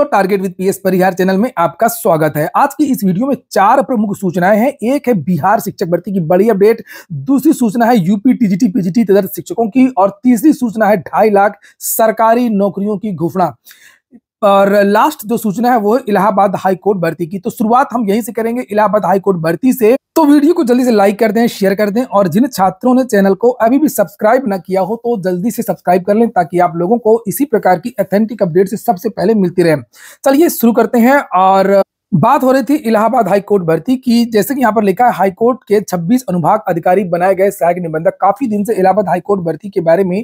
तो target with P S Parihar channel में आपका स्वागत है आज की इस वीडियो में चार प्रमुख सूचनाएं हैं एक है बिहार शिक्षक भर्ती की बड़ी अपडेट दूसरी सूचना है यूपी टीजीटी पीजीटी तदर्थ शिक्षकों की और तीसरी सूचना है ढाई लाख सरकारी नौकरियों की घोषणा और लास्ट जो सूचना है वो इलाहाबाद हाई कोर्ट भर्ती की तो शुरुआत हम यहीं से करेंगे इलाहाबाद हाई कोर्ट भर्ती से तो वीडियो को जल्दी से लाइक कर दें शेयर कर दें और जिन छात्रों ने चैनल को अभी भी सब्सक्राइब ना किया हो तो जल्दी से सब्सक्राइब कर लें ताकि आप लोगों को इसी प्रकार की अथेंटिक अपडेट से सबसे पहले मिलती रहे चलिए शुरू करते हैं और बात हो रही थी इलाहाबाद हाई कोर्ट भर्ती की जैसे कि यहाँ पर लिखा है हाई कोर्ट के 26 अनुभाग अधिकारी बनाए गए सहायक निबंधक काफी दिन से इलाहाबाद हाई कोर्ट भर्ती के बारे में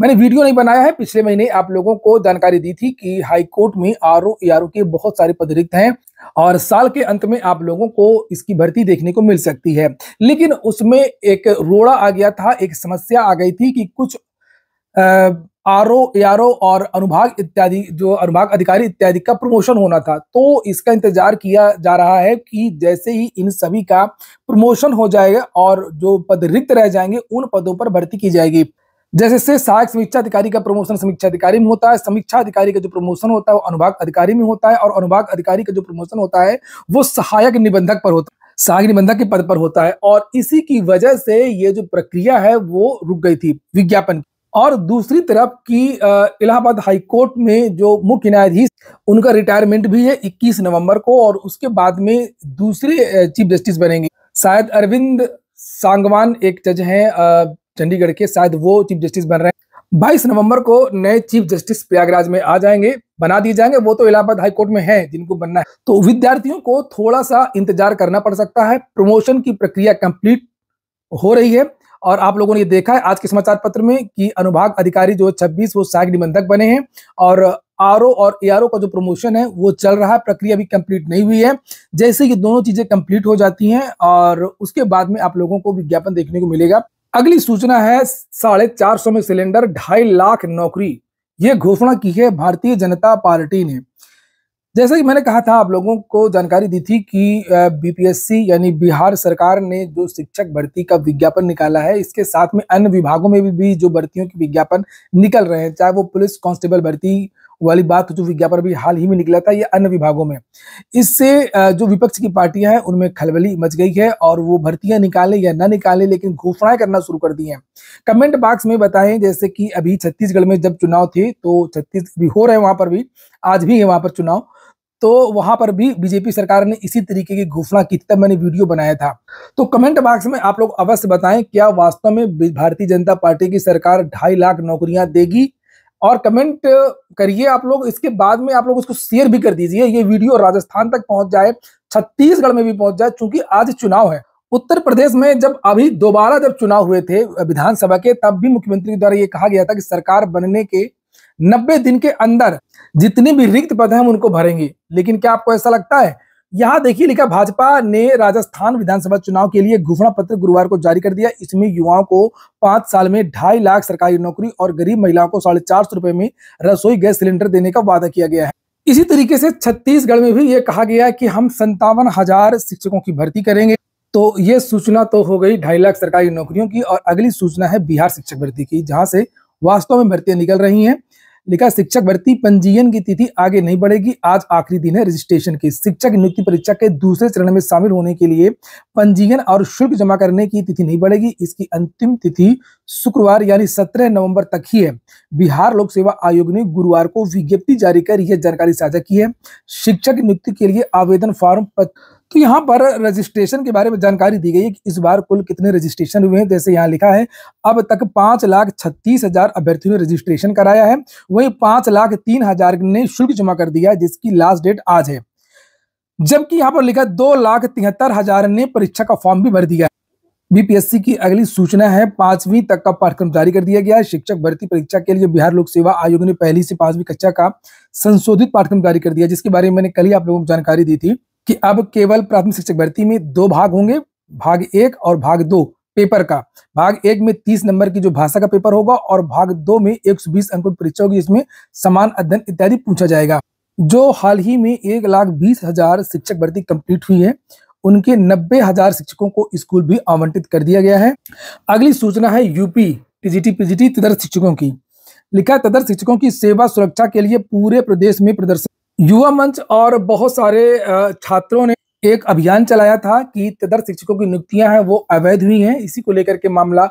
मैंने वीडियो नहीं बनाया है पिछले महीने आप लोगों को जानकारी दी थी कि हाईकोर्ट में आर ओ आर e के बहुत सारे पद रिक्त हैं और साल के अंत में आप लोगों को इसकी भर्ती देखने को मिल सकती है लेकिन उसमें एक रोड़ा आ गया था एक समस्या आ गई थी कि कुछ R O R O e और अनुभाग इत्यादि जो अनुभाग अधिकारी इत्यादि का प्रमोशन होना था तो इसका इंतजार किया जा रहा है कि जैसे ही इन सभी का प्रमोशन हो जाएगा और जो पद रिक्त रह जाएंगे उन पदों पर भर्ती की जाएगी जैसे से सहायक समीक्षा अधिकारी का प्रमोशन समीक्षा अधिकारी में होता है समीक्षा अधिकारी का जो प्रमोशन होता है वो अनुभाग अधिकारी में होता है और अनुभाग अधिकारी का जो प्रमोशन होता है वो सहायक निबंधक पर होता है सहायक निबंधक के पद पर होता है और इसी की वजह से ये जो प्रक्रिया है वो रुक गई थी विज्ञापन और दूसरी तरफ की इलाहाबाद हाईकोर्ट में जो मुख्य न्यायाधीश उनका रिटायरमेंट भी है 21 नवंबर को और उसके बाद में दूसरे चीफ जस्टिस बनेंगे शायद अरविंद सांगवान एक जज हैं चंडीगढ़ के शायद वो चीफ जस्टिस बन रहे हैं बाईस नवंबर को नए चीफ जस्टिस प्रयागराज में आ जाएंगे बना दिए जाएंगे वो तो इलाहाबाद हाई कोर्ट में है जिनको बनना है तो विद्यार्थियों को थोड़ा सा इंतजार करना पड़ सकता है प्रमोशन की प्रक्रिया कंप्लीट हो रही है और आप लोगों ने ये देखा है आज के समाचार पत्र में कि अनुभाग अधिकारी जो छब्बीस वो सहायक निबंधक बने हैं और आर और ए का जो प्रमोशन है वो चल रहा है प्रक्रिया भी कंप्लीट नहीं हुई है जैसे ये दोनों चीजें कंप्लीट हो जाती हैं और उसके बाद में आप लोगों को विज्ञापन देखने को मिलेगा अगली सूचना है साढ़े चार सौ में सिलेंडर ढाई लाख नौकरी ये घोषणा की है भारतीय जनता पार्टी ने जैसा कि मैंने कहा था आप लोगों को जानकारी दी थी कि बीपीएससी यानी बिहार सरकार ने जो शिक्षक भर्ती का विज्ञापन निकाला है इसके साथ में अन्य विभागों में भी, भी जो भर्तियों के विज्ञापन निकल रहे हैं चाहे वो पुलिस कांस्टेबल भर्ती वाली बात जो विज्ञापन भी हाल ही में निकला था या अन्य विभागों में इससे जो विपक्ष की पार्टियां हैं उनमें खलबली मच गई है और वो भर्तियां निकाले या न निकाले लेकिन घोषणाएं करना शुरू कर दी हैं कमेंट बॉक्स में बताएं जैसे कि अभी छत्तीसगढ़ में जब चुनाव थे तो छत्तीस भी हो रहे हैं वहां पर भी आज भी है वहां पर चुनाव तो वहां पर भी बीजेपी सरकार ने इसी तरीके की घोषणा की तब मैंने वीडियो बनाया था तो कमेंट बॉक्स में आप लोग अवश्य बताएं क्या वास्तव में भारतीय जनता पार्टी की सरकार ढाई लाख नौकरियां देगी और कमेंट करिए आप लोग इसके बाद में आप लोग इसको शेयर भी कर दीजिए ये वीडियो राजस्थान तक पहुंच जाए छत्तीसगढ़ में भी पहुंच जाए चूंकि आज चुनाव है उत्तर प्रदेश में जब अभी दोबारा जब चुनाव हुए थे विधानसभा के तब भी मुख्यमंत्री द्वारा ये कहा गया था कि सरकार बनने के नब्बे दिन के अंदर जितने भी रिक्त पद हैं उनको भरेंगे लेकिन क्या आपको ऐसा लगता है यहां देखिए लिखा भाजपा ने राजस्थान विधानसभा चुनाव के लिए घोषणा पत्र गुरुवार को जारी कर दिया इसमें युवाओं को पांच साल में ढाई लाख सरकारी नौकरी और गरीब महिलाओं को साढ़े चार सौ रुपए में रसोई गैस सिलेंडर देने का वादा किया गया है इसी तरीके से छत्तीसगढ़ में भी ये कहा गया है कि हम संतावन हजार शिक्षकों की भर्ती करेंगे तो ये सूचना तो हो गई ढाई लाख सरकारी नौकरियों की और अगली सूचना है बिहार शिक्षक भर्ती की जहां से वास्तव में भर्तियां निकल रही हैं लिखा शिक्षक भर्ती पंजीयन की तिथि आगे नहीं बढ़ेगी आज आखिरी दिन है रजिस्ट्रेशन की शिक्षक नियुक्ति परीक्षा के दूसरे चरण में शामिल होने के लिए पंजीयन और शुल्क जमा करने की तिथि नहीं बढ़ेगी इसकी अंतिम तिथि शुक्रवार यानी 17 नवंबर तक ही है बिहार लोक सेवा आयोग ने गुरुवार को विज्ञप्ति जारी कर यह जानकारी साझा की है शिक्षक नियुक्ति के लिए आवेदन फॉर्म तो यहाँ पर रजिस्ट्रेशन के बारे में जानकारी दी गई है कि इस बार कुल कितने रजिस्ट्रेशन हुए हैं जैसे यहाँ लिखा है अब तक पांच लाख छत्तीस हजार अभ्यर्थियों ने रजिस्ट्रेशन कराया है वहीं पांच लाख तीन हजार ने शुल्क जमा कर दिया है जिसकी लास्ट डेट आज है जबकि यहाँ पर लिखा दो लाख तिहत्तर हजार ने परीक्षा का फॉर्म भी भर दिया है बीपीएससी की अगली सूचना है पांचवीं तक का पाठ्यक्रम जारी कर दिया गया है शिक्षक भर्ती परीक्षा के लिए बिहार लोक सेवा आयोग ने पहली से पांचवी कक्षा का संशोधित पाठ्यक्रम जारी कर दिया जिसके बारे में मैंने कल ही आप लोगों को जानकारी दी थी कि अब केवल प्राथमिक शिक्षक भर्ती में दो भाग होंगे भाग एक और भाग दो पेपर का भाग एक में तीस नंबर की जो भाषा का पेपर होगा और भाग दो में एक सौ बीस परीक्षा होगी जिसमें समान अध्ययन इत्यादि पूछा जाएगा जो हाल ही में एक लाख बीस हजार शिक्षक भर्ती कंप्लीट हुई है उनके नब्बे हजार शिक्षकों को स्कूल भी आवंटित कर दिया गया है अगली सूचना है यूपी टीजीटी पीजीटी तदर्थ शिक्षकों की लिखा तदर्थ शिक्षकों की सेवा सुरक्षा के लिए पूरे प्रदेश में प्रदर्शन युवा मंच और बहुत सारे छात्रों ने एक अभियान चलाया था कि तदर शिक्षकों की नियुक्तियां हैं वो अवैध हुई हैं इसी को लेकर के मामला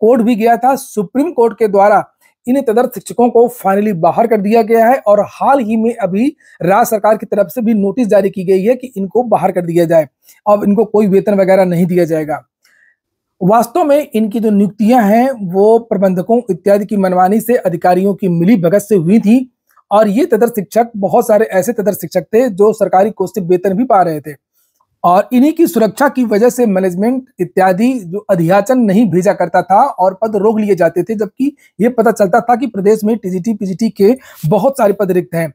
कोर्ट भी गया था सुप्रीम कोर्ट के द्वारा इन तदर शिक्षकों को फाइनली बाहर कर दिया गया है और हाल ही में अभी राज्य सरकार की तरफ से भी नोटिस जारी की गई है कि इनको बाहर कर दिया जाए अब इनको कोई वेतन वगैरह नहीं दिया जाएगा वास्तव में इनकी जो नियुक्तियां हैं वो प्रबंधकों इत्यादि की मनमानी से अधिकारियों की मिली भगत से हुई थी और ये तदर शिक्षक बहुत सारे ऐसे तदर शिक्षक थे जो सरकारी कोष से वेतन भी पा रहे थे और इन्हीं की सुरक्षा की वजह से मैनेजमेंट इत्यादि जो अध्याचन नहीं भेजा करता था और पद रोक लिए जाते थे जबकि ये पता चलता था कि प्रदेश में टीजीटी पीजीटी के बहुत सारे पद रिक्त हैं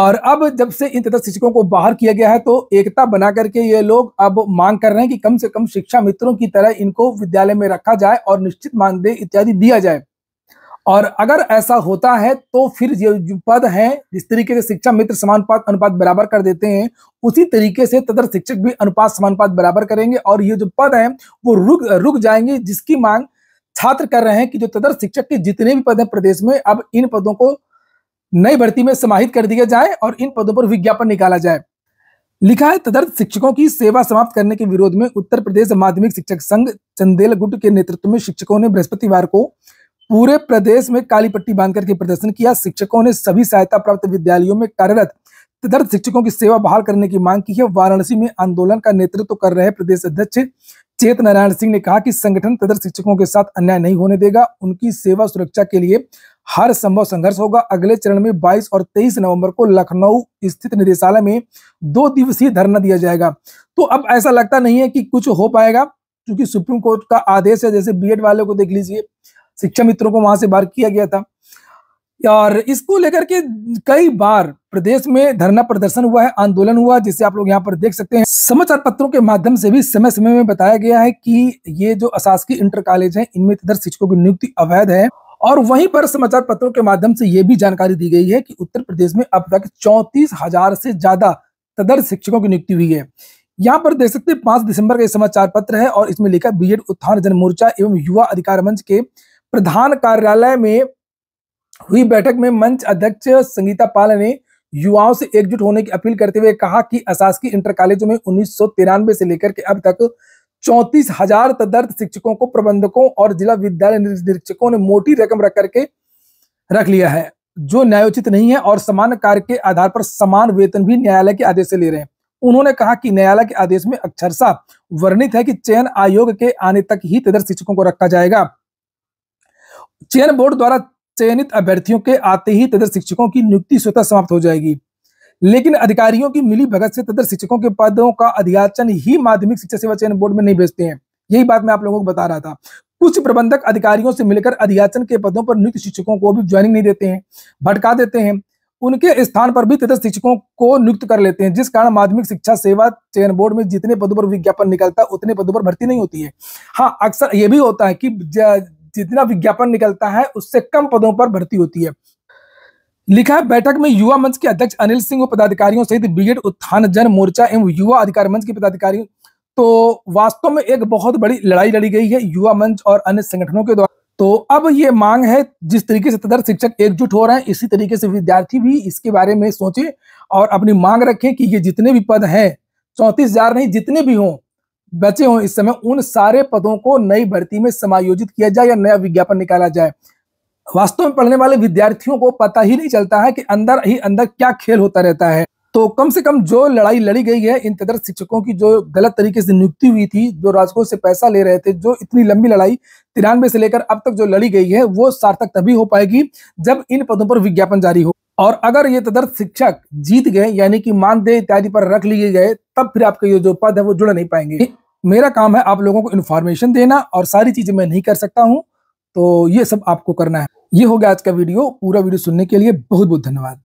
और अब जब से इन तथा शिक्षकों को बाहर किया गया है तो एकता बना करके ये लोग अब मांग कर रहे हैं कि कम से कम शिक्षा मित्रों की तरह इनको विद्यालय में रखा जाए और निश्चित मानदेय इत्यादि दिया जाए और अगर ऐसा होता है तो फिर ये जो पद है जिस तरीके से शिक्षा मित्र समान पात अनुपात बराबर कर देते हैं उसी तरीके से तदर शिक्षक भी अनुपात समानुपात बराबर करेंगे और ये जो पद है वो रुक रुक जाएंगे जिसकी मांग छात्र कर रहे हैं कि जो तदर शिक्षक के जितने भी पद हैं प्रदेश में अब इन पदों को नई भर्ती में समाहित कर दिया जाए और इन पदों पर विज्ञापन निकाला जाए लिखा है तदर्थ शिक्षकों की सेवा समाप्त करने के विरोध में उत्तर प्रदेश माध्यमिक शिक्षक संघ चंदेल गुट के नेतृत्व में शिक्षकों ने बृहस्पतिवार को पूरे प्रदेश में काली पट्टी बांध करके प्रदर्शन किया शिक्षकों ने सभी सहायता प्राप्त विद्यालयों में कार्यरत तदर्थ शिक्षकों की सेवा बहाल करने की मांग की है वाराणसी में आंदोलन का नेतृत्व कर रहे प्रदेश अध्यक्ष चेत नारायण सिंह ने कहा कि संगठन तदर्थ शिक्षकों के साथ अन्याय नहीं होने देगा उनकी सेवा सुरक्षा के लिए हर संभव संघर्ष होगा अगले चरण में 22 और 23 नवंबर को लखनऊ स्थित निदेशालय में दो दिवसीय धरना दिया जाएगा तो अब ऐसा लगता नहीं है कि कुछ हो पाएगा क्योंकि सुप्रीम कोर्ट का आदेश है जैसे बीएड वाले को देख लीजिए शिक्षा मित्रों को वहां से बाहर किया गया था और इसको लेकर के कई बार प्रदेश में धरना प्रदर्शन हुआ है आंदोलन हुआ जिसे आप लोग यहाँ पर देख सकते हैं समाचार पत्रों के माध्यम से भी समय समय में बताया गया है कि ये जो अशासकीय इंटर कॉलेज है इनमें तदर्थ शिक्षकों की नियुक्ति अवैध है और वहीं पर समाचार पत्रों के माध्यम से ये भी जानकारी दी गई है कि उत्तर प्रदेश में अब तक चौंतीस हजार से ज्यादा तदर्थ शिक्षकों की नियुक्ति हुई है यहाँ पर देख सकते हैं पांच दिसंबर का समाचार पत्र है और इसमें लिखा बीएड उत्थान जन मोर्चा एवं युवा अधिकार मंच के प्रधान कार्यालय में हुई बैठक में मंच अध्यक्ष संगीता पाल ने युवाओं से एकजुट होने की अपील करते हुए कहा कि अशासकीय इंटर कॉलेजों में उन्नीस से लेकर के अब तक चौंतीस हजार तदर्थ शिक्षकों को प्रबंधकों और जिला विद्यालय निरीक्षकों ने मोटी रकम रख करके रख लिया है जो न्यायोचित नहीं है और समान कार्य के आधार पर समान वेतन भी न्यायालय के आदेश से ले रहे हैं उन्होंने कहा कि न्यायालय के आदेश में अक्षरशा वर्णित है कि चयन आयोग के आने तक ही तदर्थ शिक्षकों को रखा जाएगा चयन बोर्ड द्वारा चयनित अभ्यर्थियों के आते ही तदर शिक्षकों की नियुक्ति स्वतः समाप्त हो जाएगी लेकिन अधिकारियों की मिली भगत से तदर शिक्षकों के पदों का अध्याचन ही माध्यमिक शिक्षा सेवा चयन बोर्ड में नहीं भेजते हैं यही बात मैं आप लोगों को बता रहा था कुछ प्रबंधक अधिकारियों से मिलकर अध्याचन के पदों पर नियुक्त शिक्षकों को भी ज्वाइनिंग नहीं देते हैं भटका देते हैं उनके स्थान पर भी तथा शिक्षकों को नियुक्त कर लेते हैं जिस कारण माध्यमिक शिक्षा सेवा चयन बोर्ड में जितने पदों पर विज्ञापन निकलता है उतने पदों पर भर्ती नहीं होती है हाँ अक्सर यह भी होता है कि जितना विज्ञापन निकलता है उससे कम पदों पर भर्ती होती है लिखा है बैठक में युवा मंच के अध्यक्ष अनिल सिंह पदाधिकारियों सहित ब्रिगेड उत्थान जन मोर्चा एवं युवा अधिकार मंच के पदाधिकारी तो वास्तव में एक बहुत बड़ी लड़ाई लड़ी गई है युवा मंच और अन्य संगठनों के द्वारा तो अब ये मांग है जिस तरीके से तदर शिक्षक एकजुट हो रहे हैं इसी तरीके से विद्यार्थी भी इसके बारे में सोचे और अपनी मांग रखें कि ये जितने भी पद हैं चौंतीस हजार नहीं जितने भी हों बचे हों इस समय उन सारे पदों को नई भर्ती में समायोजित किया जाए या नया विज्ञापन निकाला जाए वास्तव में पढ़ने वाले विद्यार्थियों को पता ही नहीं चलता है कि अंदर ही अंदर क्या खेल होता रहता है तो कम से कम जो लड़ाई लड़ी गई है इन तदर्थ शिक्षकों की जो गलत तरीके से नियुक्ति हुई थी जो राजकोष से पैसा ले रहे थे जो इतनी लंबी लड़ाई तिरानवे से लेकर अब तक जो लड़ी गई है वो सार्थक तभी हो पाएगी जब इन पदों पर विज्ञापन जारी हो और अगर ये तदर्थ शिक्षक जीत गए यानी कि मानदेय इत्यादि पर रख लिए गए तब फिर आपका ये जो पद है वो जुड़ नहीं पाएंगे मेरा काम है आप लोगों को इन्फॉर्मेशन देना और सारी चीजें मैं नहीं कर सकता हूँ तो ये सब आपको करना है ये हो गया आज का वीडियो पूरा वीडियो सुनने के लिए बहुत बहुत धन्यवाद